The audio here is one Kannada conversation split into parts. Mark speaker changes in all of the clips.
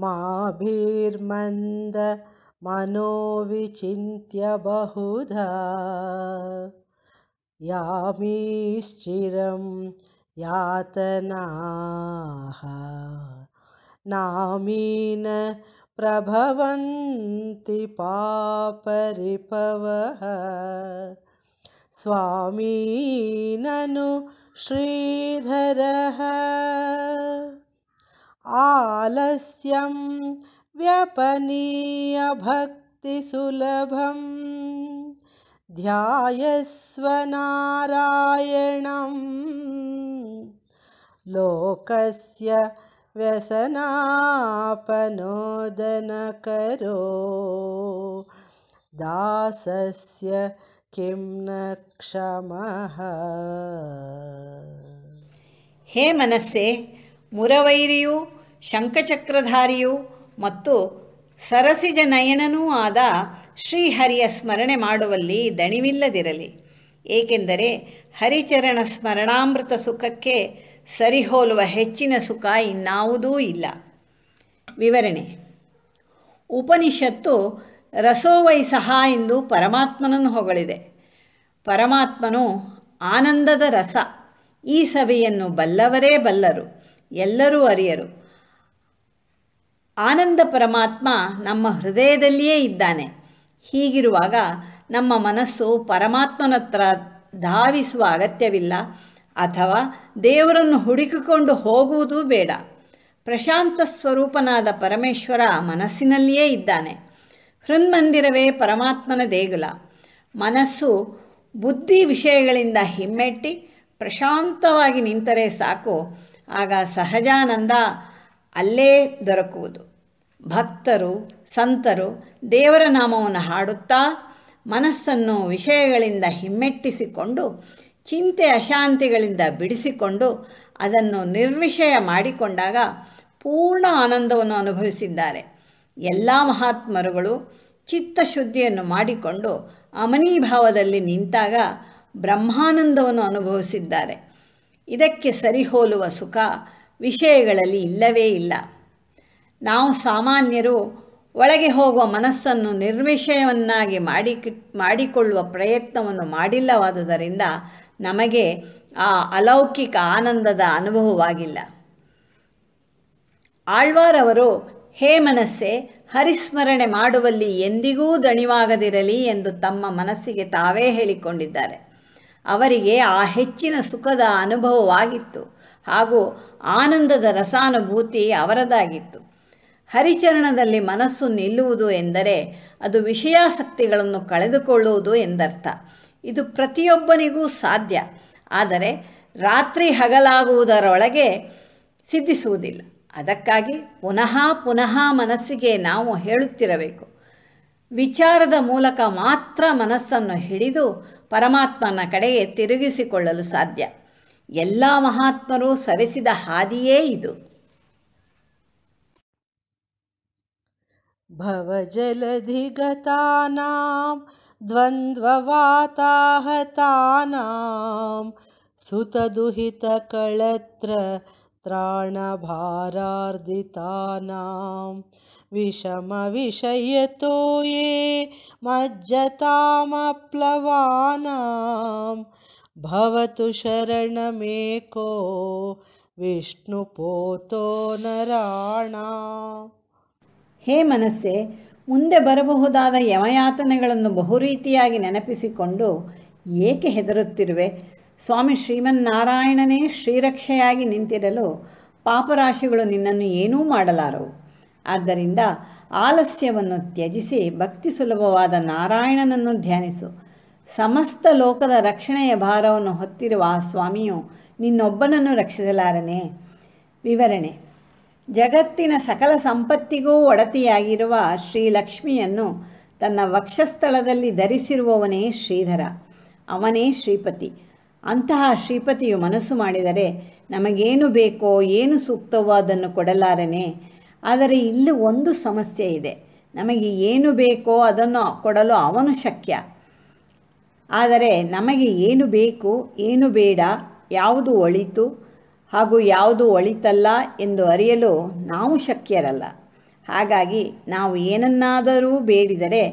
Speaker 1: माभिर्मन्द विचिन्त्य बहुधा यामीश्चिरं यातनाः नामीन प्रभवन्ति पापरिपवः स्वामी ननु श्रीधरः आलस्यं व्यपनीयभक्तिसुलभं ध्यायस्वनारायणं लोकस्य व्यसनापनोदनकरो दासस्य किं न क्षमः
Speaker 2: हे मनसे ಮುರವೈರಿಯೂ ಶಂಖಚಕ್ರಧಾರಿಯೂ ಮತ್ತು ಸರಸಿಜ ನಯನನೂ ಆದ ಶ್ರೀಹರಿಯ ಸ್ಮರಣೆ ಮಾಡುವಲ್ಲಿ ದಣಿವಿಲ್ಲದಿರಲಿ ಏಕೆಂದರೆ ಹರಿಚರಣ ಸ್ಮರಣಾಮೃತ ಸುಖಕ್ಕೆ ಸರಿಹೋಲುವ ಹೆಚ್ಚಿನ ಸುಖ ಇನ್ನಾವುದೂ ಇಲ್ಲ ವಿವರಣೆ ಉಪನಿಷತ್ತು ರಸೋವೈ ಸಹ ಎಂದು ಪರಮಾತ್ಮನನ್ನು ಹೊಗಳಿದೆ ಪರಮಾತ್ಮನು ಆನಂದದ ರಸ ಈ ಸವಿಯನ್ನು ಬಲ್ಲವರೇ ಬಲ್ಲರು ಎಲ್ಲರೂ ಅರಿಯರು ಆನಂದ ಪರಮಾತ್ಮ ನಮ್ಮ ಹೃದಯದಲ್ಲಿಯೇ ಇದ್ದಾನೆ ಹೀಗಿರುವಾಗ ನಮ್ಮ ಮನಸ್ಸು ಪರಮಾತ್ಮನತ್ರ ಧಾವಿಸುವ ಅಗತ್ಯವಿಲ್ಲ ಅಥವಾ ದೇವರನ್ನು ಹುಡುಕಿಕೊಂಡು ಹೋಗುವುದು ಬೇಡ ಪ್ರಶಾಂತ ಸ್ವರೂಪನಾದ ಪರಮೇಶ್ವರ ಮನಸ್ಸಿನಲ್ಲಿಯೇ ಇದ್ದಾನೆ ಹೃನ್ಮಂದಿರವೇ ಪರಮಾತ್ಮನ ದೇಗುಲ ಮನಸ್ಸು ಬುದ್ಧಿ ವಿಷಯಗಳಿಂದ ಹಿಮ್ಮೆಟ್ಟಿ ಪ್ರಶಾಂತವಾಗಿ ನಿಂತರೆ ಸಾಕು ಆಗ ಸಹಜಾನಂದ ಅಲ್ಲೇ ದೊರಕುವುದು ಭಕ್ತರು ಸಂತರು ದೇವರ ನಾಮವನ್ನು ಹಾಡುತ್ತಾ ಮನಸ್ಸನ್ನು ವಿಷಯಗಳಿಂದ ಹಿಮ್ಮೆಟ್ಟಿಸಿಕೊಂಡು ಚಿಂತೆ ಅಶಾಂತಿಗಳಿಂದ ಬಿಡಿಸಿಕೊಂಡು ಅದನ್ನು ನಿರ್ವಿಷಯ ಮಾಡಿಕೊಂಡಾಗ ಪೂರ್ಣ ಆನಂದವನ್ನು ಅನುಭವಿಸಿದ್ದಾರೆ ಎಲ್ಲ ಮಹಾತ್ಮರುಗಳು ಚಿತ್ತಶುದ್ಧಿಯನ್ನು ಮಾಡಿಕೊಂಡು ಅಮನೀಭಾವದಲ್ಲಿ ನಿಂತಾಗ ಬ್ರಹ್ಮಾನಂದವನ್ನು ಅನುಭವಿಸಿದ್ದಾರೆ ಇದಕ್ಕೆ ಸರಿಹೋಲುವ ಸುಖ ವಿಷಯಗಳಲ್ಲಿ ಇಲ್ಲವೇ ಇಲ್ಲ ನಾವು ಸಾಮಾನ್ಯರು ಒಳಗೆ ಹೋಗುವ ಮನಸ್ಸನ್ನು ನಿರ್ವಿಷಯವನ್ನಾಗಿ ಮಾಡಿ ಮಾಡಿಕೊಳ್ಳುವ ಪ್ರಯತ್ನವನ್ನು ಮಾಡಿಲ್ಲವಾದುದರಿಂದ ನಮಗೆ ಆ ಅಲೌಕಿಕ ಆನಂದದ ಅನುಭವವಾಗಿಲ್ಲ ಆಳ್ವಾರವರು ಹೇ ಮನಸ್ಸೆ ಹರಿಸ್ಮರಣೆ ಮಾಡುವಲ್ಲಿ ಎಂದಿಗೂ ದಣಿವಾಗದಿರಲಿ ಎಂದು ತಮ್ಮ ಮನಸ್ಸಿಗೆ ತಾವೇ ಹೇಳಿಕೊಂಡಿದ್ದಾರೆ ಅವರಿಗೆ ಆ ಹೆಚ್ಚಿನ ಸುಖದ ಅನುಭವವಾಗಿತ್ತು ಹಾಗೂ ಆನಂದದ ರಸಾನುಭೂತಿ ಅವರದಾಗಿತ್ತು ಹರಿಚರಣದಲ್ಲಿ ಮನಸ್ಸು ನಿಲ್ಲುವುದು ಎಂದರೆ ಅದು ವಿಷಯಾಸಕ್ತಿಗಳನ್ನು ಕಳೆದುಕೊಳ್ಳುವುದು ಎಂದರ್ಥ ಇದು ಪ್ರತಿಯೊಬ್ಬನಿಗೂ ಸಾಧ್ಯ ಆದರೆ ರಾತ್ರಿ ಹಗಲಾಗುವುದರೊಳಗೆ ಸಿದ್ಧಿಸುವುದಿಲ್ಲ ಅದಕ್ಕಾಗಿ ಪುನಃ ಪುನಃ ಮನಸ್ಸಿಗೆ ನಾವು ಹೇಳುತ್ತಿರಬೇಕು ವಿಚಾರದ ಮೂಲಕ ಮಾತ್ರ ಮನಸ್ಸನ್ನು ಹಿಡಿದು ಪರಮಾತ್ಮನ ಕಡೆಗೆ ತಿರುಗಿಸಿಕೊಳ್ಳಲು ಸಾಧ್ಯ ಎಲ್ಲ ಮಹಾತ್ಮರು
Speaker 1: ಸವೆಸಿದ ಹಾದಿಯೇ ಇದು ದ್ವಂದ್ವವಾತಾಹತಾನಾಂ, ಸುತದುಹಿತ ಕಳತ್ರ, त्राणभारार्दितानां विषमविषयतो ये मज्जतामप्लवानां भवतु शरणमेको ಪೋತೋ ನರಾಣ
Speaker 2: ಹೇ ಮನಸ್ಸೆ ಮುಂದೆ ಬರಬಹುದಾದ ಯಮಯಾತನೆಗಳನ್ನು ಬಹುರೀತಿಯಾಗಿ ನೆನಪಿಸಿಕೊಂಡು ಏಕೆ ಹೆದರುತ್ತಿರುವೆ ಸ್ವಾಮಿ ಶ್ರೀಮನ್ನಾರಾಯಣನೇ ಶ್ರೀರಕ್ಷೆಯಾಗಿ ನಿಂತಿರಲು ಪಾಪರಾಶಿಗಳು ನಿನ್ನನ್ನು ಏನೂ ಮಾಡಲಾರವು ಆದ್ದರಿಂದ ಆಲಸ್ಯವನ್ನು ತ್ಯಜಿಸಿ ಭಕ್ತಿ ಸುಲಭವಾದ ನಾರಾಯಣನನ್ನು ಧ್ಯಾನಿಸು ಸಮಸ್ತ ಲೋಕದ ರಕ್ಷಣೆಯ ಭಾರವನ್ನು ಹೊತ್ತಿರುವ ಆ ಸ್ವಾಮಿಯು ನಿನ್ನೊಬ್ಬನನ್ನು ರಕ್ಷಿಸಲಾರನೆ ವಿವರಣೆ ಜಗತ್ತಿನ ಸಕಲ ಸಂಪತ್ತಿಗೂ ಒಡತಿಯಾಗಿರುವ ಶ್ರೀಲಕ್ಷ್ಮಿಯನ್ನು ತನ್ನ ವಕ್ಷಸ್ಥಳದಲ್ಲಿ ಧರಿಸಿರುವವನೇ ಶ್ರೀಧರ ಅವನೇ ಶ್ರೀಪತಿ ಅಂತಹ ಶ್ರೀಪತಿಯು ಮನಸ್ಸು ಮಾಡಿದರೆ ನಮಗೇನು ಬೇಕೋ ಏನು ಸೂಕ್ತವೋ ಅದನ್ನು ಕೊಡಲಾರನೆ ಆದರೆ ಇಲ್ಲಿ ಒಂದು ಸಮಸ್ಯೆ ಇದೆ ನಮಗೆ ಏನು ಬೇಕೋ ಅದನ್ನು ಕೊಡಲು ಅವನು ಶಕ್ಯ ಆದರೆ ನಮಗೆ ಏನು ಬೇಕು ಏನು ಬೇಡ ಯಾವುದು ಒಳಿತು ಹಾಗೂ ಯಾವುದು ಒಳಿತಲ್ಲ ಎಂದು ಅರಿಯಲು ನಾವು ಶಕ್ಯರಲ್ಲ ಹಾಗಾಗಿ ನಾವು ಏನನ್ನಾದರೂ ಬೇಡಿದರೆ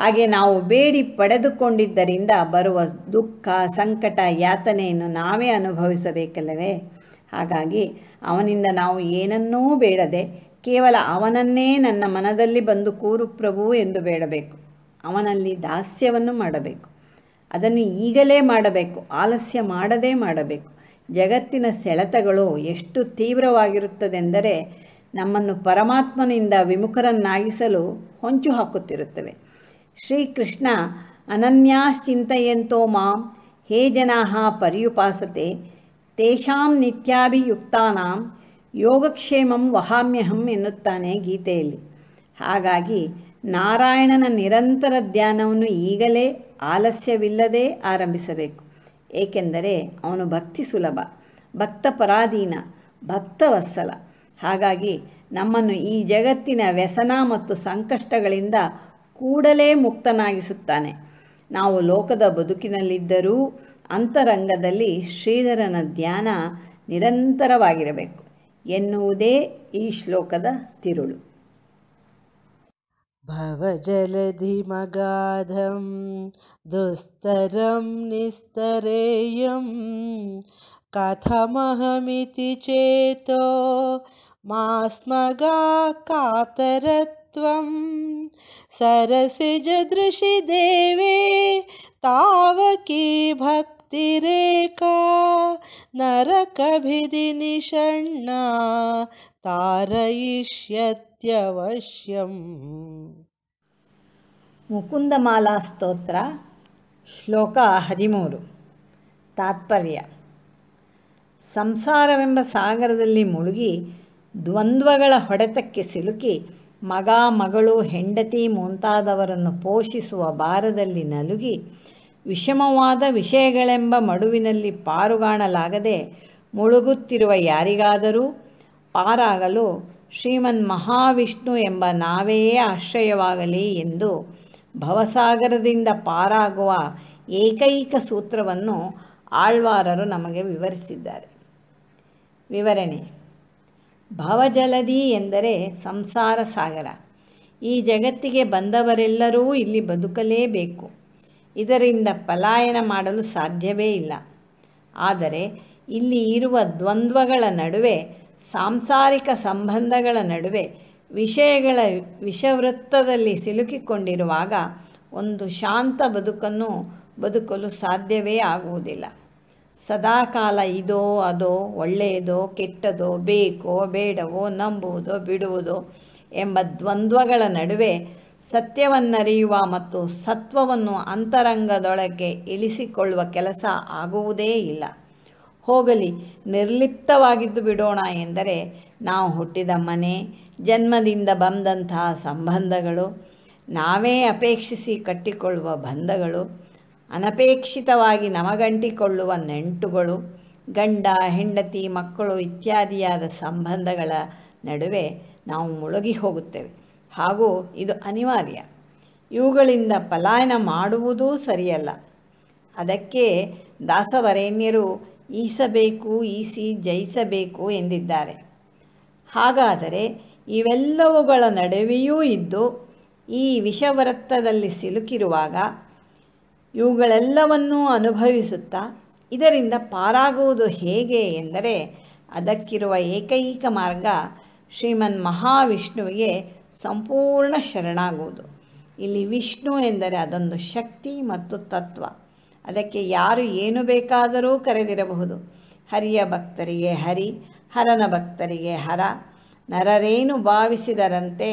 Speaker 2: ಹಾಗೆ ನಾವು ಬೇಡಿ ಪಡೆದುಕೊಂಡಿದ್ದರಿಂದ ಬರುವ ದುಃಖ ಸಂಕಟ ಯಾತನೆಯನ್ನು ನಾವೇ ಅನುಭವಿಸಬೇಕಲ್ಲವೇ ಹಾಗಾಗಿ ಅವನಿಂದ ನಾವು ಏನನ್ನೂ ಬೇಡದೆ ಕೇವಲ ಅವನನ್ನೇ ನನ್ನ ಮನದಲ್ಲಿ ಬಂದು ಕೂರು ಪ್ರಭು ಎಂದು ಬೇಡಬೇಕು ಅವನಲ್ಲಿ ದಾಸ್ಯವನ್ನು ಮಾಡಬೇಕು ಅದನ್ನು ಈಗಲೇ ಮಾಡಬೇಕು ಆಲಸ್ಯ ಮಾಡದೇ ಮಾಡಬೇಕು ಜಗತ್ತಿನ ಸೆಳೆತಗಳು ಎಷ್ಟು ತೀವ್ರವಾಗಿರುತ್ತದೆಂದರೆ ನಮ್ಮನ್ನು ಪರಮಾತ್ಮನಿಂದ ವಿಮುಖರನ್ನಾಗಿಸಲು ಹೊಂಚು ಹಾಕುತ್ತಿರುತ್ತವೆ ಶ್ರೀಕೃಷ್ಣ ಅನನ್ಯಾಶ್ಚಿಂತೆಯಂತೋ ಮಾಂ ಹೇ ಜನಾ ಪರ್ಯುಪಾಸತೆ ತೇಷಾಂ ನಿತ್ಯಾಭಿಯುಕ್ತಾನಾಂ ಯೋಗಕ್ಷೇಮಂ ವಹಾಮ್ಯಹಂ ಎನ್ನುತ್ತಾನೆ ಗೀತೆಯಲ್ಲಿ ಹಾಗಾಗಿ ನಾರಾಯಣನ ನಿರಂತರ ಧ್ಯಾನವನ್ನು ಈಗಲೇ ಆಲಸ್ಯವಿಲ್ಲದೆ ಆರಂಭಿಸಬೇಕು ಏಕೆಂದರೆ ಅವನು ಭಕ್ತಿ ಸುಲಭ ಭಕ್ತ ಪರಾಧೀನ ಭಕ್ತವತ್ಸಲ ಹಾಗಾಗಿ ನಮ್ಮನ್ನು ಈ ಜಗತ್ತಿನ ವ್ಯಸನ ಮತ್ತು ಸಂಕಷ್ಟಗಳಿಂದ ಕೂಡಲೇ ಮುಕ್ತನಾಗಿಸುತ್ತಾನೆ ನಾವು ಲೋಕದ ಬದುಕಿನಲ್ಲಿದ್ದರೂ ಅಂತರಂಗದಲ್ಲಿ ಶ್ರೀಧರನ ಧ್ಯಾನ ನಿರಂತರವಾಗಿರಬೇಕು ಎನ್ನುವುದೇ ಈ ಶ್ಲೋಕದ ತಿರುಳು
Speaker 1: ಭವಜಲಧಿ ಮಗಾಧಂ ದುಸ್ತರಂ ನಿಸ್ತರೇಯಂ ಕಥಮಹಮಿತಿ ಚೇತೋ ಮಾಸ್ಮಗಾ ತಾವಕಿ ತಾವಕಿ देवे ನರಕಭಿದಿನಿ ಷಣ್ಣ ತಾರಯಿಷ್ಯತ್ಯವಶ್ಯಂ ಮುಕುಂದ ಸ್ತೋತ್ರ
Speaker 2: ಶ್ಲೋಕ ಹದಿಮೂರು ತಾತ್ಪರ್ಯ ಸಂಸಾರವೆಂಬ ಸಾಗರದಲ್ಲಿ ಮುಳುಗಿ ದ್ವಂದ್ವಗಳ ಹೊಡೆತಕ್ಕೆ ಸಿಲುಕಿ ಮಗ ಮಗಳು ಹೆಂಡತಿ ಮುಂತಾದವರನ್ನು ಪೋಷಿಸುವ ಭಾರದಲ್ಲಿ ನಲುಗಿ ವಿಷಮವಾದ ವಿಷಯಗಳೆಂಬ ಮಡುವಿನಲ್ಲಿ ಪಾರುಗಾಣಲಾಗದೆ ಮುಳುಗುತ್ತಿರುವ ಯಾರಿಗಾದರೂ ಪಾರಾಗಲು ಶ್ರೀಮನ್ ಮಹಾವಿಷ್ಣು ಎಂಬ ನಾವೇ ಆಶ್ರಯವಾಗಲಿ ಎಂದು ಭವಸಾಗರದಿಂದ ಪಾರಾಗುವ ಏಕೈಕ ಸೂತ್ರವನ್ನು ಆಳ್ವಾರರು ನಮಗೆ ವಿವರಿಸಿದ್ದಾರೆ ವಿವರಣೆ ಭವಜಲದಿ ಎಂದರೆ ಸಂಸಾರ ಸಾಗರ ಈ ಜಗತ್ತಿಗೆ ಬಂದವರೆಲ್ಲರೂ ಇಲ್ಲಿ ಬದುಕಲೇಬೇಕು ಇದರಿಂದ ಪಲಾಯನ ಮಾಡಲು ಸಾಧ್ಯವೇ ಇಲ್ಲ ಆದರೆ ಇಲ್ಲಿ ಇರುವ ದ್ವಂದ್ವಗಳ ನಡುವೆ ಸಾಂಸಾರಿಕ ಸಂಬಂಧಗಳ ನಡುವೆ ವಿಷಯಗಳ ವಿಷವೃತ್ತದಲ್ಲಿ ಸಿಲುಕಿಕೊಂಡಿರುವಾಗ ಒಂದು ಶಾಂತ ಬದುಕನ್ನು ಬದುಕಲು ಸಾಧ್ಯವೇ ಆಗುವುದಿಲ್ಲ ಸದಾಕಾಲ ಇದೋ ಅದೋ ಒಳ್ಳೆಯದೋ ಕೆಟ್ಟದೋ ಬೇಕೋ ಬೇಡವೋ ನಂಬುವುದೋ ಬಿಡುವುದೋ ಎಂಬ ದ್ವಂದ್ವಗಳ ನಡುವೆ ಸತ್ಯವನ್ನರಿಯುವ ಮತ್ತು ಸತ್ವವನ್ನು ಅಂತರಂಗದೊಳಗೆ ಇಳಿಸಿಕೊಳ್ಳುವ ಕೆಲಸ ಆಗುವುದೇ ಇಲ್ಲ ಹೋಗಲಿ ನಿರ್ಲಿಪ್ತವಾಗಿದ್ದು ಬಿಡೋಣ ಎಂದರೆ ನಾವು ಹುಟ್ಟಿದ ಮನೆ ಜನ್ಮದಿಂದ ಬಂದಂತಹ ಸಂಬಂಧಗಳು ನಾವೇ ಅಪೇಕ್ಷಿಸಿ ಕಟ್ಟಿಕೊಳ್ಳುವ ಬಂಧಗಳು ಅನಪೇಕ್ಷಿತವಾಗಿ ನಮಗಂಟಿಕೊಳ್ಳುವ ನೆಂಟುಗಳು ಗಂಡ ಹೆಂಡತಿ ಮಕ್ಕಳು ಇತ್ಯಾದಿಯಾದ ಸಂಬಂಧಗಳ ನಡುವೆ ನಾವು ಮುಳುಗಿ ಹೋಗುತ್ತೇವೆ ಹಾಗೂ ಇದು ಅನಿವಾರ್ಯ ಇವುಗಳಿಂದ ಪಲಾಯನ ಮಾಡುವುದೂ ಸರಿಯಲ್ಲ ಅದಕ್ಕೆ ದಾಸವರೇಣ್ಯರು ಈಸಬೇಕು ಈಸಿ ಜಯಿಸಬೇಕು ಎಂದಿದ್ದಾರೆ ಹಾಗಾದರೆ ಇವೆಲ್ಲವುಗಳ ನಡುವೆಯೂ ಇದ್ದು ಈ ವಿಷವೃತ್ತದಲ್ಲಿ ಸಿಲುಕಿರುವಾಗ ಇವುಗಳೆಲ್ಲವನ್ನೂ ಅನುಭವಿಸುತ್ತಾ ಇದರಿಂದ ಪಾರಾಗುವುದು ಹೇಗೆ ಎಂದರೆ ಅದಕ್ಕಿರುವ ಏಕೈಕ ಮಾರ್ಗ ಶ್ರೀಮನ್ ಮಹಾವಿಷ್ಣುವಿಗೆ ಸಂಪೂರ್ಣ ಶರಣಾಗುವುದು ಇಲ್ಲಿ ವಿಷ್ಣು ಎಂದರೆ ಅದೊಂದು ಶಕ್ತಿ ಮತ್ತು ತತ್ವ ಅದಕ್ಕೆ ಯಾರು ಏನು ಬೇಕಾದರೂ ಕರೆದಿರಬಹುದು ಹರಿಯ ಭಕ್ತರಿಗೆ ಹರಿ ಹರನ ಭಕ್ತರಿಗೆ ಹರ ನರರೇನು ಭಾವಿಸಿದರಂತೆ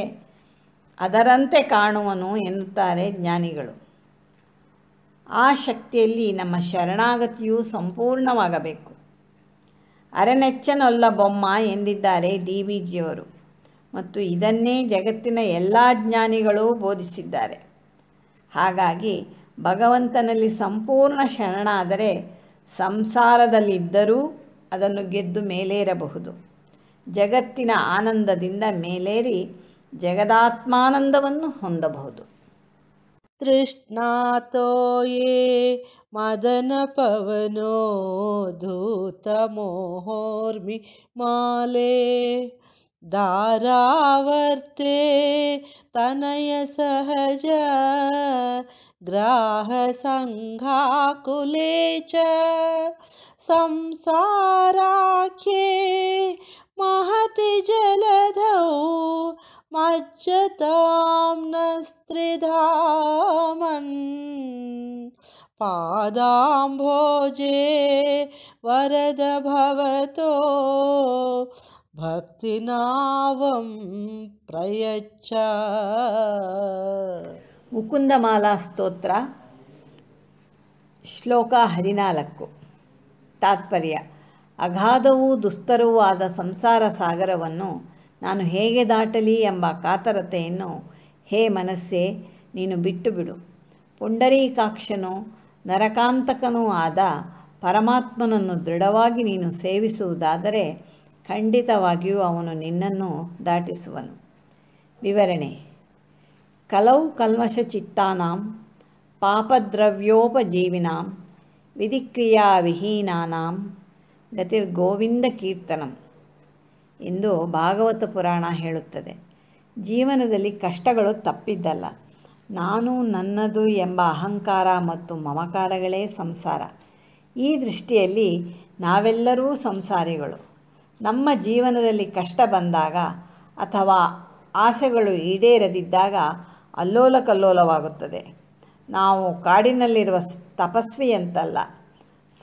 Speaker 2: ಅದರಂತೆ ಕಾಣುವನು ಎನ್ನುತ್ತಾರೆ ಜ್ಞಾನಿಗಳು ಆ ಶಕ್ತಿಯಲ್ಲಿ ನಮ್ಮ ಶರಣಾಗತಿಯು ಸಂಪೂರ್ಣವಾಗಬೇಕು ಅರೆನೆಚ್ಚನೊಲ್ಲ ಬೊಮ್ಮ ಎಂದಿದ್ದಾರೆ ಡಿ ವಿ ಜಿಯವರು ಮತ್ತು ಇದನ್ನೇ ಜಗತ್ತಿನ ಎಲ್ಲ ಜ್ಞಾನಿಗಳು ಬೋಧಿಸಿದ್ದಾರೆ ಹಾಗಾಗಿ ಭಗವಂತನಲ್ಲಿ ಸಂಪೂರ್ಣ ಶರಣಾದರೆ ಸಂಸಾರದಲ್ಲಿದ್ದರೂ ಅದನ್ನು ಗೆದ್ದು ಮೇಲೇರಬಹುದು ಜಗತ್ತಿನ ಆನಂದದಿಂದ ಮೇಲೇರಿ ಜಗದಾತ್ಮಾನಂದವನ್ನು ಹೊಂದಬಹುದು
Speaker 1: तृष्णातो ये माले दारावर्ते तनयसहज ग्राहसङ्घाकुले च संसाराख्ये महति जलधौ मज्जतां न स्त्रिधामन् पादाम्भोजे वरद भवतो भक्तिनावं प्रयच्छ मुकुन्दमालास्तोत्र
Speaker 2: श्लोकहरिनालक्कु ತಾತ್ಪರ್ಯ ಅಗಾಧವೂ ದುಸ್ತರವೂ ಆದ ಸಂಸಾರ ಸಾಗರವನ್ನು ನಾನು ಹೇಗೆ ದಾಟಲಿ ಎಂಬ ಕಾತರತೆಯನ್ನು ಹೇ ಮನಸ್ಸೇ ನೀನು ಬಿಟ್ಟು ಬಿಡು ಪುಂಡರೀಕಾಕ್ಷನು ನರಕಾಂತಕನೂ ಆದ ಪರಮಾತ್ಮನನ್ನು ದೃಢವಾಗಿ ನೀನು ಸೇವಿಸುವುದಾದರೆ ಖಂಡಿತವಾಗಿಯೂ ಅವನು ನಿನ್ನನ್ನು ದಾಟಿಸುವನು ವಿವರಣೆ ಕಲೌ ಕಲ್ಮಷಚಿತ್ತಾನಾಂ ಪಾಪದ್ರವ್ಯೋಪಜೀವಿನಾಂ ವಿಧಿಕ್ರಿಯಾವಿಹೀನಾಂ ಗತಿರ್ಗೋವಿಂದ ಕೀರ್ತನಂ ಎಂದು ಭಾಗವತ ಪುರಾಣ ಹೇಳುತ್ತದೆ ಜೀವನದಲ್ಲಿ ಕಷ್ಟಗಳು ತಪ್ಪಿದ್ದಲ್ಲ ನಾನು ನನ್ನದು ಎಂಬ ಅಹಂಕಾರ ಮತ್ತು ಮಮಕಾರಗಳೇ ಸಂಸಾರ ಈ ದೃಷ್ಟಿಯಲ್ಲಿ ನಾವೆಲ್ಲರೂ ಸಂಸಾರಿಗಳು ನಮ್ಮ ಜೀವನದಲ್ಲಿ ಕಷ್ಟ ಬಂದಾಗ ಅಥವಾ ಆಸೆಗಳು ಈಡೇರದಿದ್ದಾಗ ಅಲ್ಲೋಲ ಕಲ್ಲೋಲವಾಗುತ್ತದೆ ನಾವು ಕಾಡಿನಲ್ಲಿರುವ ತಪಸ್ವಿ ಅಂತಲ್ಲ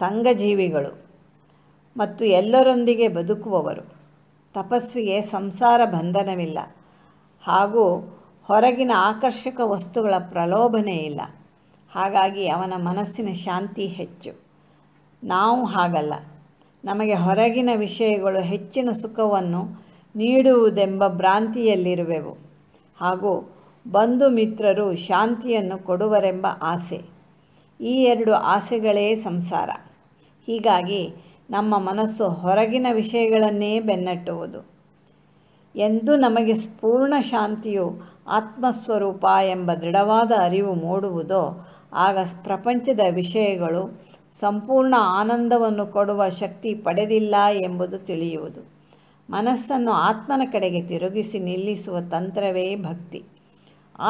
Speaker 2: ಸಂಘಜೀವಿಗಳು ಮತ್ತು ಎಲ್ಲರೊಂದಿಗೆ ಬದುಕುವವರು ತಪಸ್ವಿಗೆ ಸಂಸಾರ ಬಂಧನವಿಲ್ಲ ಹಾಗೂ ಹೊರಗಿನ ಆಕರ್ಷಕ ವಸ್ತುಗಳ ಪ್ರಲೋಭನೆ ಇಲ್ಲ ಹಾಗಾಗಿ ಅವನ ಮನಸ್ಸಿನ ಶಾಂತಿ ಹೆಚ್ಚು ನಾವು ಹಾಗಲ್ಲ ನಮಗೆ ಹೊರಗಿನ ವಿಷಯಗಳು ಹೆಚ್ಚಿನ ಸುಖವನ್ನು ನೀಡುವುದೆಂಬ ಭ್ರಾಂತಿಯಲ್ಲಿರುವೆವು ಹಾಗೂ ಬಂಧು ಮಿತ್ರರು ಶಾಂತಿಯನ್ನು ಕೊಡುವರೆಂಬ ಆಸೆ ಈ ಎರಡು ಆಸೆಗಳೇ ಸಂಸಾರ ಹೀಗಾಗಿ ನಮ್ಮ ಮನಸ್ಸು ಹೊರಗಿನ ವಿಷಯಗಳನ್ನೇ ಬೆನ್ನಟ್ಟುವುದು ಎಂದು ನಮಗೆ ಪೂರ್ಣ ಶಾಂತಿಯು ಆತ್ಮಸ್ವರೂಪ ಎಂಬ ದೃಢವಾದ ಅರಿವು ಮೂಡುವುದೋ ಆಗ ಪ್ರಪಂಚದ ವಿಷಯಗಳು ಸಂಪೂರ್ಣ ಆನಂದವನ್ನು ಕೊಡುವ ಶಕ್ತಿ ಪಡೆದಿಲ್ಲ ಎಂಬುದು ತಿಳಿಯುವುದು ಮನಸ್ಸನ್ನು ಆತ್ಮನ ಕಡೆಗೆ ತಿರುಗಿಸಿ ನಿಲ್ಲಿಸುವ ತಂತ್ರವೇ ಭಕ್ತಿ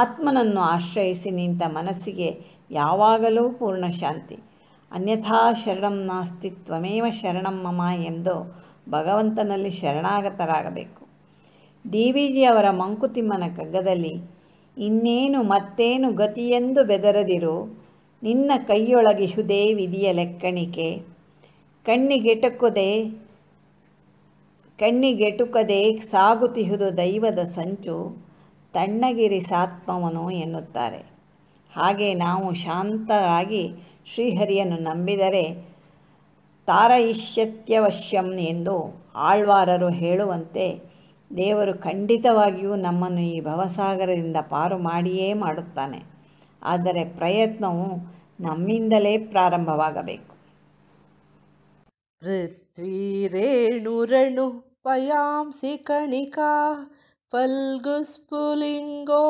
Speaker 2: ಆತ್ಮನನ್ನು ಆಶ್ರಯಿಸಿ ನಿಂತ ಮನಸ್ಸಿಗೆ ಯಾವಾಗಲೂ ಪೂರ್ಣ ಶಾಂತಿ ಅನ್ಯಥಾ ಶರಣಂ ನಾಸ್ತಿತ್ವಮೇವ ಶರಣಂ ಮಮ ಎಂದು ಭಗವಂತನಲ್ಲಿ ಶರಣಾಗತರಾಗಬೇಕು ಡಿ ವಿ ಜಿ ಅವರ ಮಂಕುತಿಮ್ಮನ ಕಗ್ಗದಲ್ಲಿ ಇನ್ನೇನು ಮತ್ತೇನು ಗತಿಯೆಂದು ಬೆದರದಿರು ನಿನ್ನ ಕೈಯೊಳಗಿಹುದೇ ವಿಧಿಯ ಲೆಕ್ಕಣಿಕೆ ಕಣ್ಣಿಗೆಟುಕದೆ ಕಣ್ಣಿಗೆಟುಕದೆ ಸಾಗುತಿಹುದು ದೈವದ ಸಂಚು ತಣ್ಣಗಿರಿ ಸಾತ್ಮವನು ಎನ್ನುತ್ತಾರೆ ಹಾಗೆ ನಾವು ಶಾಂತರಾಗಿ ಶ್ರೀಹರಿಯನ್ನು ನಂಬಿದರೆ ತಾರಯಿಷ್ಯತ್ಯವಶ್ಯಂ ಎಂದು ಆಳ್ವಾರರು ಹೇಳುವಂತೆ ದೇವರು ಖಂಡಿತವಾಗಿಯೂ ನಮ್ಮನ್ನು ಈ ಭವಸಾಗರದಿಂದ ಪಾರು ಮಾಡಿಯೇ ಮಾಡುತ್ತಾನೆ ಆದರೆ ಪ್ರಯತ್ನವು ನಮ್ಮಿಂದಲೇ ಪ್ರಾರಂಭವಾಗಬೇಕು
Speaker 1: ಪೃಥ್ವೀರೇಣುರಣು ಪಯಾಂಸಿ ಕಣಿಕಾ फल्गुस्फुलिङ्गो